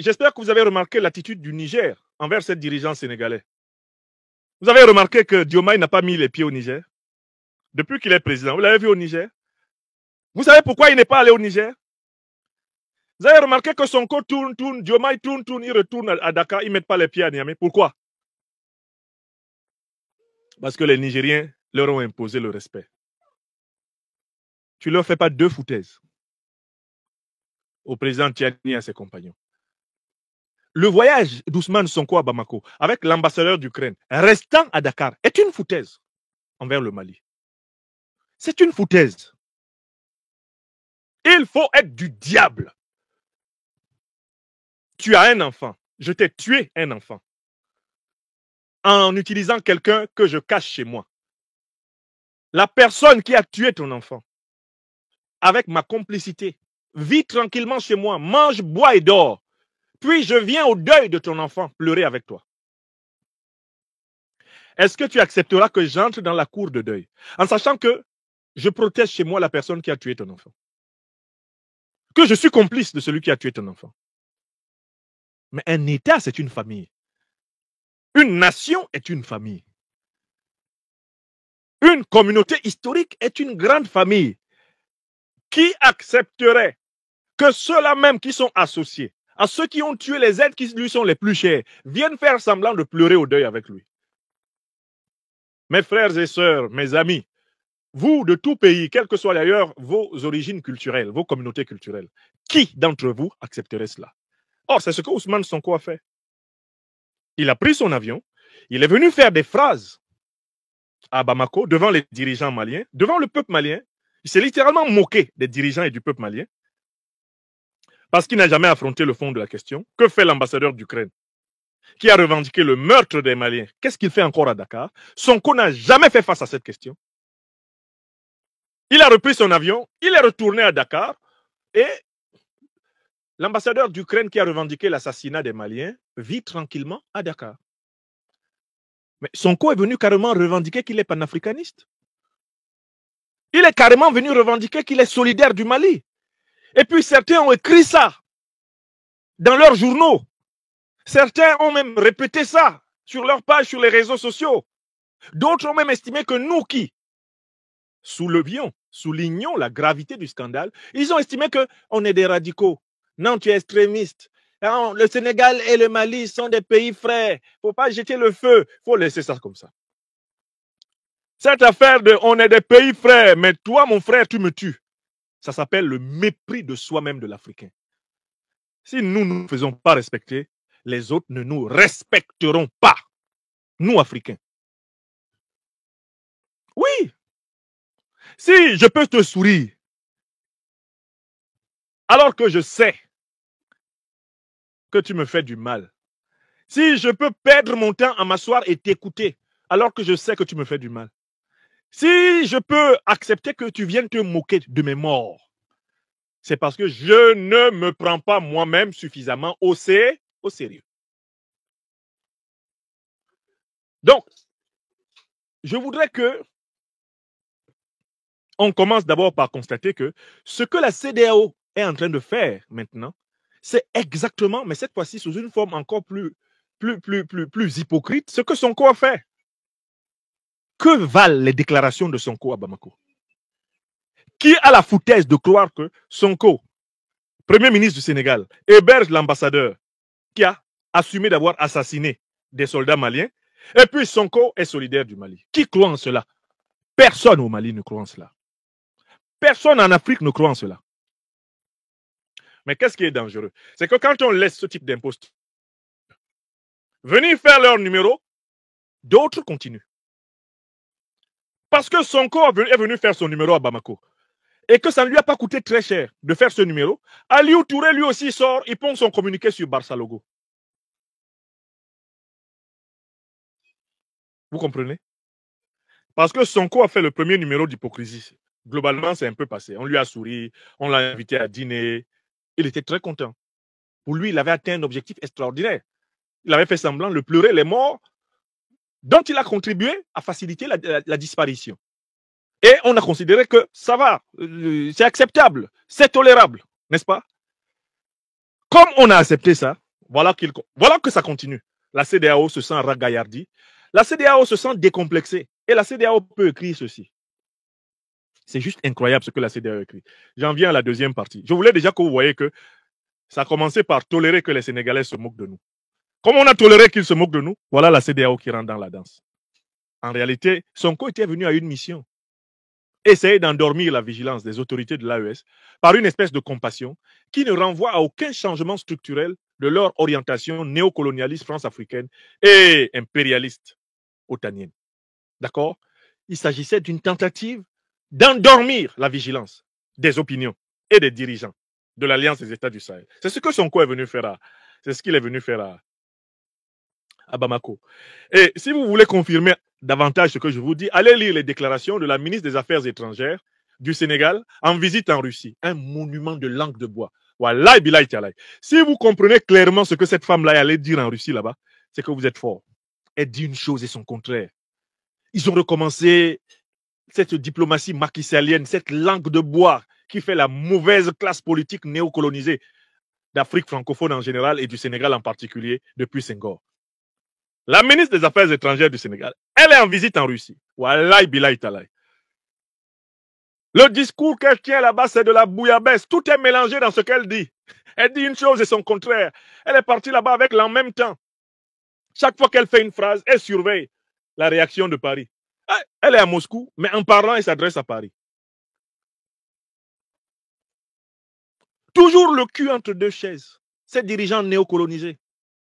J'espère que vous avez remarqué l'attitude du Niger envers cette dirigeant sénégalais. Vous avez remarqué que Diomaï n'a pas mis les pieds au Niger depuis qu'il est président. Vous l'avez vu au Niger Vous savez pourquoi il n'est pas allé au Niger Vous avez remarqué que son co tourne, tourne, Diomaye tourne, tourne, il retourne à Dakar, il ne met pas les pieds à Niamey. Pourquoi Parce que les Nigériens leur ont imposé le respect. Tu ne leur fais pas deux foutaises au président Tiani et à ses compagnons le voyage d'Ousmane Sonko à Bamako avec l'ambassadeur d'Ukraine restant à Dakar est une foutaise envers le Mali. C'est une foutaise. Il faut être du diable. Tu as un enfant. Je t'ai tué un enfant en utilisant quelqu'un que je cache chez moi. La personne qui a tué ton enfant, avec ma complicité, vit tranquillement chez moi, mange, bois et dort. Puis je viens au deuil de ton enfant pleurer avec toi. Est-ce que tu accepteras que j'entre dans la cour de deuil en sachant que je protège chez moi la personne qui a tué ton enfant Que je suis complice de celui qui a tué ton enfant Mais un État, c'est une famille. Une nation est une famille. Une communauté historique est une grande famille. Qui accepterait que ceux-là même qui sont associés à ceux qui ont tué les êtres qui lui sont les plus chers, viennent faire semblant de pleurer au deuil avec lui. Mes frères et sœurs, mes amis, vous de tout pays, quelles que soient d'ailleurs vos origines culturelles, vos communautés culturelles, qui d'entre vous accepterait cela Or, c'est ce que Ousmane Sonko a fait. Il a pris son avion, il est venu faire des phrases à Bamako devant les dirigeants maliens, devant le peuple malien. Il s'est littéralement moqué des dirigeants et du peuple malien parce qu'il n'a jamais affronté le fond de la question. Que fait l'ambassadeur d'Ukraine qui a revendiqué le meurtre des Maliens Qu'est-ce qu'il fait encore à Dakar Sonko n'a jamais fait face à cette question. Il a repris son avion, il est retourné à Dakar et l'ambassadeur d'Ukraine qui a revendiqué l'assassinat des Maliens vit tranquillement à Dakar. Mais Sonko est venu carrément revendiquer qu'il est panafricaniste. Il est carrément venu revendiquer qu'il est solidaire du Mali. Et puis certains ont écrit ça dans leurs journaux. Certains ont même répété ça sur leurs pages, sur les réseaux sociaux. D'autres ont même estimé que nous qui soulevions, soulignons la gravité du scandale, ils ont estimé que on est des radicaux. Non, tu es extrémiste. Hein, le Sénégal et le Mali sont des pays frères. Faut pas jeter le feu. Faut laisser ça comme ça. Cette affaire de on est des pays frères, mais toi, mon frère, tu me tues. Ça s'appelle le mépris de soi-même de l'Africain. Si nous ne nous faisons pas respecter, les autres ne nous respecteront pas, nous, Africains. Oui. Si je peux te sourire, alors que je sais que tu me fais du mal, si je peux perdre mon temps à m'asseoir et t'écouter, alors que je sais que tu me fais du mal, si je peux accepter que tu viennes te moquer de mes morts, c'est parce que je ne me prends pas moi-même suffisamment au, au sérieux. Donc, je voudrais que on commence d'abord par constater que ce que la CDAO est en train de faire maintenant, c'est exactement, mais cette fois-ci sous une forme encore plus, plus, plus, plus, plus hypocrite, ce que son corps fait. Que valent les déclarations de Sonko à Bamako Qui a la foutaise de croire que Sonko, Premier ministre du Sénégal, héberge l'ambassadeur qui a assumé d'avoir assassiné des soldats maliens et puis Sonko est solidaire du Mali Qui croit en cela Personne au Mali ne croit en cela. Personne en Afrique ne croit en cela. Mais qu'est-ce qui est dangereux C'est que quand on laisse ce type d'impostes venir faire leur numéro, d'autres continuent. Parce que son corps est venu faire son numéro à Bamako. Et que ça ne lui a pas coûté très cher de faire ce numéro. Aliou Touré, lui aussi, sort, il pond son communiqué sur Barça Logo. Vous comprenez Parce que Sonko a fait le premier numéro d'hypocrisie. Globalement, c'est un peu passé. On lui a souri, on l'a invité à dîner. Il était très content. Pour lui, il avait atteint un objectif extraordinaire. Il avait fait semblant le pleurer les morts dont il a contribué à faciliter la, disparition. Et on a considéré que ça va, euh, c'est acceptable, c'est tolérable, n'est-ce pas Comme on a accepté ça, voilà, qu'il voilà que ça continue. La CDAO se sent ragaillardie, la CDAO se sent décomplexée, et la CDAO peut écrire ceci. C'est juste incroyable ce que la CDAO écrit. J'en viens à la deuxième partie. Je voulais déjà que vous voyez que ça a commencé par tolérer que les Sénégalais se moquent de nous. Comme on a toléré qu'il se moque de nous, voilà la CDAO qui rentre dans la danse. En réalité, Sonko était venu à une mission. Essayer d'endormir la vigilance des autorités de l'AES par une espèce de compassion qui ne renvoie à aucun changement structurel de leur orientation néocolonialiste france-africaine et impérialiste otanienne. D'accord Il s'agissait d'une tentative d'endormir la vigilance des opinions et des dirigeants de l'Alliance des États du Sahel. C'est ce que Sonko est venu faire c'est ce qu'il est venu faire à, à Bamako. Et si vous voulez confirmer davantage ce que je vous dis, allez lire les déclarations de la ministre des Affaires étrangères du Sénégal en visite en Russie. Un monument de langue de bois. Voilà, Si vous comprenez clairement ce que cette femme-là allait dire en Russie là-bas, c'est que vous êtes fort. Elle dit une chose et son contraire. Ils ont recommencé cette diplomatie maquisalienne, cette langue de bois qui fait la mauvaise classe politique néocolonisée d'Afrique francophone en général et du Sénégal en particulier depuis Senghor. La ministre des Affaires étrangères du Sénégal, elle est en visite en Russie. Wallahi billahi Talai. Le discours qu'elle tient là-bas, c'est de la bouillabaisse. Tout est mélangé dans ce qu'elle dit. Elle dit une chose et son contraire. Elle est partie là-bas avec l'en même temps. Chaque fois qu'elle fait une phrase, elle surveille la réaction de Paris. Elle est à Moscou, mais en parlant, elle s'adresse à Paris. Toujours le cul entre deux chaises. Ces dirigeants néocolonisés.